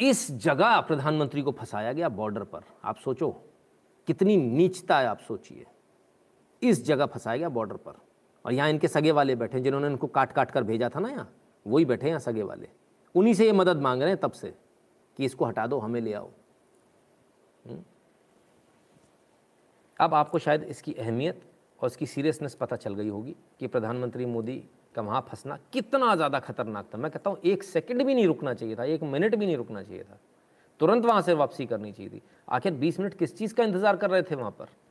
इस जगह प्रधानमंत्री को फंसाया गया बॉर्डर पर आप सोचो कितनी नीचता है आप सोचिए इस जगह फंसाया गया बॉर्डर पर और यहाँ इनके सगे वाले बैठे जिन्होंने इनको काट काट कर भेजा था ना यहाँ वही बैठे यहाँ सगे वाले उन्हीं से ये मदद मांग रहे हैं तब से कि इसको हटा दो हमें ले आओ हम्म। अब आपको शायद इसकी अहमियत और इसकी सीरियसनेस पता चल गई होगी कि प्रधानमंत्री मोदी का वहाँ फंसना कितना ज़्यादा खतरनाक था मैं कहता हूँ एक सेकंड भी नहीं रुकना चाहिए था एक मिनट भी नहीं रुकना चाहिए था तुरंत वहाँ से वापसी करनी चाहिए थी आखिर बीस मिनट किस चीज़ का इंतज़ार कर रहे थे वहाँ पर